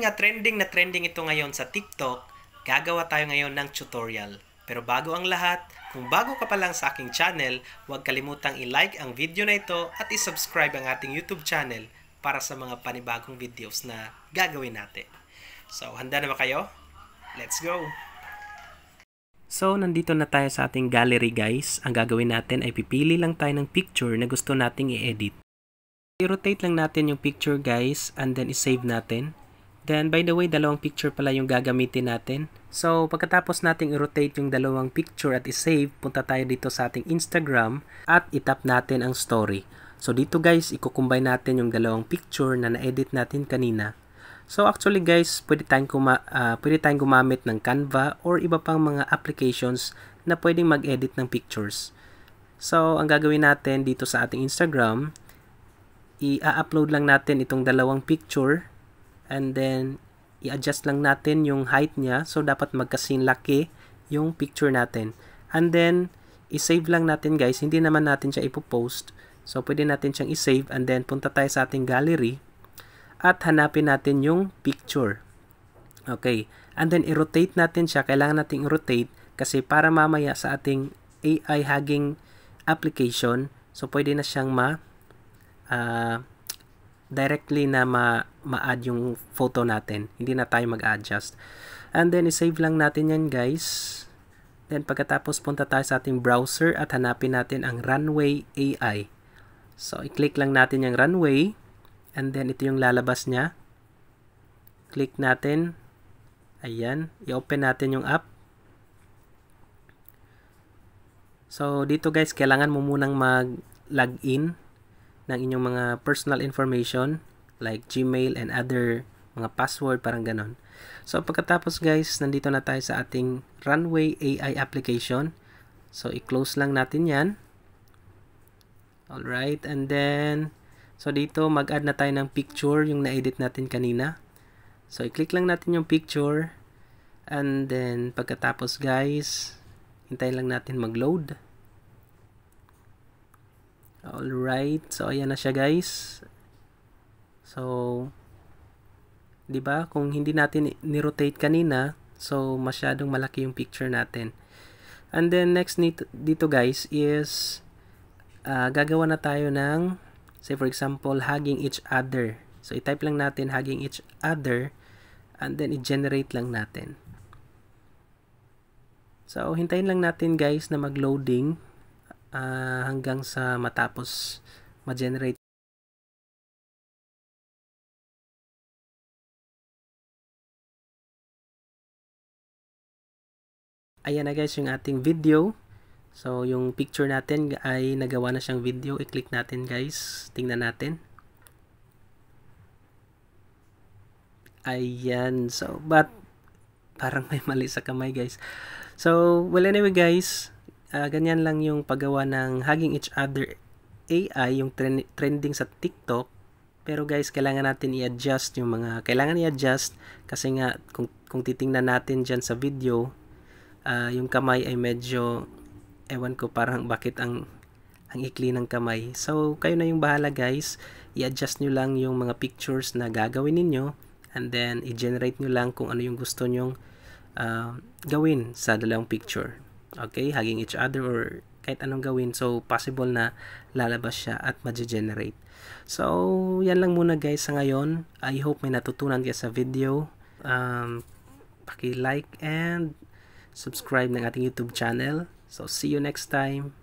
Dahil nga trending na trending ito ngayon sa TikTok, gagawa tayo ngayon ng tutorial. Pero bago ang lahat, kung bago ka pa lang sa aking channel, huwag kalimutang i-like ang video na ito at i-subscribe ang ating YouTube channel para sa mga panibagong videos na gagawin natin. So, handa na ba kayo? Let's go! So, nandito na tayo sa ating gallery guys. Ang gagawin natin ay pipili lang tayo ng picture na gusto nating i-edit. I-rotate lang natin yung picture guys and then i-save natin. Then, by the way, dalawang picture pala yung gagamitin natin. So, pagkatapos nating i-rotate yung dalawang picture at i-save, punta tayo dito sa ating Instagram at itap natin ang story. So, dito guys, i-combine natin yung dalawang picture na na-edit natin kanina. So, actually guys, pwede tayong, kuma uh, pwede tayong gumamit ng Canva or iba pang mga applications na pwedeng mag-edit ng pictures. So, ang gagawin natin dito sa ating Instagram, i-upload lang natin itong dalawang picture And then, i-adjust lang natin yung height niya. So, dapat magkasing laki yung picture natin. And then, i-save lang natin guys. Hindi naman natin siya ipopost. So, pwede natin siyang i-save. And then, punta tayo sa ating gallery. At hanapin natin yung picture. Okay. And then, i-rotate natin siya. Kailangan natin i-rotate. Kasi para mamaya sa ating AI hugging application, so pwede na siyang ma... Uh, directly na ma- ma-add yung photo natin. Hindi na tayo mag-adjust. And then, isave lang natin yan guys. Then, pagkatapos punta tayo sa ating browser at hanapin natin ang Runway AI. So, i-click lang natin yung Runway. And then, ito yung lalabas niya. Click natin. Ayan. I-open natin yung app. So, dito guys, kailangan mo munang mag-login ng inyong mga personal information like Gmail and other mga password, parang ganon. So, pagkatapos guys, nandito na tayo sa ating Runway AI application. So, i-close lang natin yan. Alright, and then, so dito mag-add na tayo ng picture yung na-edit natin kanina. So, i-click lang natin yung picture. And then, pagkatapos guys, hintayin lang natin mag-load. Alright. So, ayan na siya guys. So, 'di ba Kung hindi natin ni-rotate kanina, so masyadong malaki yung picture natin. And then, next nito, dito guys is uh, gagawa na tayo ng, say for example, hugging each other. So, i-type lang natin hugging each other and then i-generate lang natin. So, hintayin lang natin guys na mag-loading uh, hanggang sa matapos ma-generate Ayan na guys yung ating video. So yung picture natin ay nagawa na siyang video. I-click natin guys. Tingnan natin. Ayan. So but parang may mali sa kamay guys. So well anyway guys uh, ganyan lang yung paggawa ng hugging each other AI, yung trend, trending sa TikTok. Pero guys, kailangan natin i-adjust yung mga, kailangan i-adjust kasi nga kung, kung titingnan natin diyan sa video, uh, yung kamay ay medyo, ewan ko parang bakit ang, ang ikli ng kamay. So, kayo na yung bahala guys. I-adjust niyo lang yung mga pictures na gagawin ninyo and then i-generate niyo lang kung ano yung gusto niyo uh, ah, gawin sa dalawang picture. Okay, hugging each other or kahit anong gawin. So, possible na lalabas siya at ma-generate. So, yan lang muna guys sa ngayon. I hope may natutunan kayo sa video. Um, paki-like and subscribe ng ating YouTube channel. So, see you next time.